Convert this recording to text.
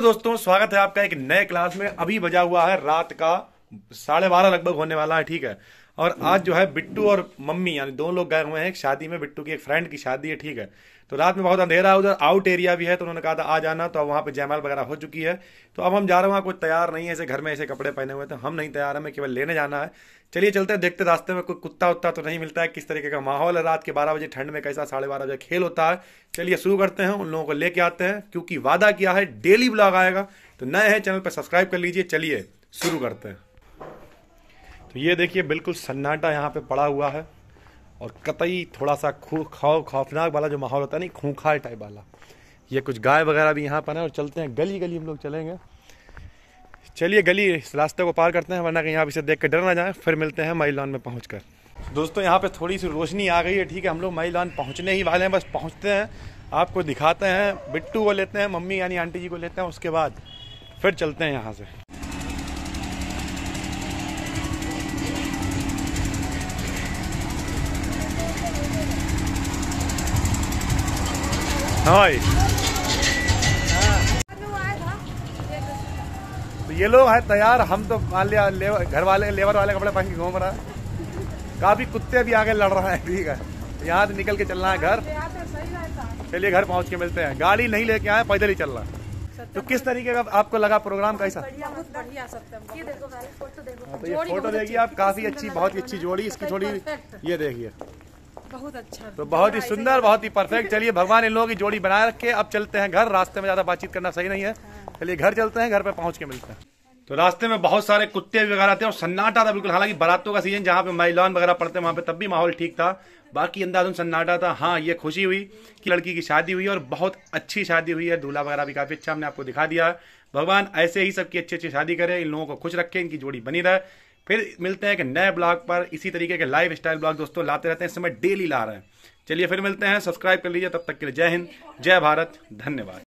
दोस्तों स्वागत है आपका एक नए क्लास में अभी बजा हुआ है रात का साढ़े बारह लगभग होने वाला है ठीक है और आज जो है बिट्टू और मम्मी यानी दोनों लोग गए हुए हैं एक शादी में बिट्टू की एक फ्रेंड की शादी है ठीक है तो रात में बहुत अंधेरा है उधर आउट एरिया भी है तो उन्होंने कहा था आ जाना तो अब वहाँ पे जयमाल वगैरह हो चुकी है तो अब हम जा रहे हैं वहाँ कुछ तैयार नहीं है ऐसे घर में ऐसे कपड़े पहने हुए थे तो हम नहीं तैयार हमें केवल लेने जाना है चलिए चलते हैं देखते रास्ते में कोई कुत्ता उत्ता तो नहीं मिलता है किस तरीके का माहौल है रात के बारह बजे ठंड में कैसा साढ़े बारह बजे खेल होता है चलिए शुरू करते हैं उन लोगों को लेके आते हैं क्योंकि वादा किया है डेली ब्लॉग आएगा तो नए हैं चैनल पर सब्सक्राइब कर लीजिए चलिए शुरू करते हैं तो ये देखिए बिल्कुल सन्नाटा यहाँ पे पड़ा हुआ है और कतई थोड़ा सा खू खाओ खौफनाक वाला जो माहौल होता है नहीं खूंखार टाइप वाला ये कुछ गाय वगैरह भी यहाँ पर है और चलते हैं गली गली हम लोग चलेंगे चलिए गली इस रास्ते को पार करते हैं वरना कहीं आप इसे देख कर डर ना जाए फिर मिलते हैं माई लॉन में पहुँच कर दोस्तों यहाँ पर थोड़ी सी रोशनी आ गई है ठीक है हम लोग माई लॉन पहुँचने ही वाले हैं बस पहुँचते हैं आपको दिखाते हैं बिट्टू को लेते हैं मम्मी यानी आंटी जी को लेते हैं उसके बाद फिर चलते हैं यहाँ से हाँ तो ये लोग है तैयार हम तो मान लिया घर वाले लेबर वाले कपड़े पहन के घूम रहा है काफी कुत्ते भी आगे लड़ रहा है ठीक है यहाँ से निकल के चलना है घर चलिए घर पहुँच के मिलते हैं गाड़ी नहीं लेके आए पैदल ही चल रहा है तो किस तरीके का आपको लगा प्रोग्राम कैसा हाँ, तो ये फोटो देखिए आप काफी अच्छी बहुत ही अच्छी जोड़ी इसकी थोड़ी ये देखिए बहुत अच्छा तो बहुत ही सुंदर बहुत ही परफेक्ट चलिए भगवान इन लोगों की जोड़ी बनाए रखे अब चलते हैं घर रास्ते में ज्यादा बातचीत करना सही नहीं है हाँ। चलिए घर चलते हैं घर पे पहुंच के मिलते हैं तो रास्ते में बहुत सारे कुत्ते वगैरह थे और सन्नाटा था बिल्कुल हालांकि बरातों का सीजन जहाँ पे मैलान वगैरह पड़ते हैं वहाँ पे तब भी माहौल ठीक था बाकी अंदाजन सन्नाटा था हाँ ये खुशी हुई कि लड़की की शादी हुई और बहुत अच्छी शादी हुई है दूल्हा वगैरह भी काफ़ी अच्छा हमने आपको दिखा दिया भगवान ऐसे ही सबकी अच्छी अच्छी शादी करे इन लोगों को खुश रखे इनकी जोड़ी बनी रहे फिर मिलते हैं एक नए ब्लॉग पर इसी तरीके के लाइफ स्टाइल ब्लॉग दोस्तों लाते रहते हैं इस समय डेली ला रहे हैं चलिए फिर मिलते हैं सब्सक्राइब कर लीजिए तब तक के लिए जय हिंद जय भारत धन्यवाद